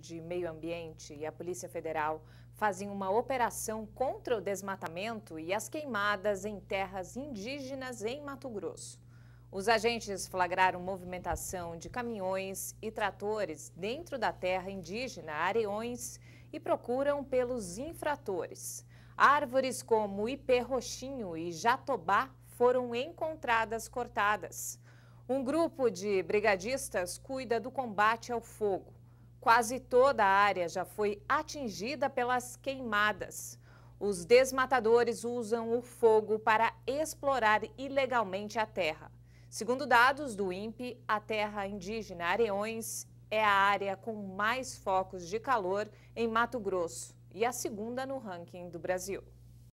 de Meio Ambiente e a Polícia Federal fazem uma operação contra o desmatamento e as queimadas em terras indígenas em Mato Grosso. Os agentes flagraram movimentação de caminhões e tratores dentro da terra indígena Areões e procuram pelos infratores. Árvores como Ipê Roxinho e Jatobá foram encontradas cortadas. Um grupo de brigadistas cuida do combate ao fogo. Quase toda a área já foi atingida pelas queimadas. Os desmatadores usam o fogo para explorar ilegalmente a terra. Segundo dados do INPE, a terra indígena Areões é a área com mais focos de calor em Mato Grosso e a segunda no ranking do Brasil.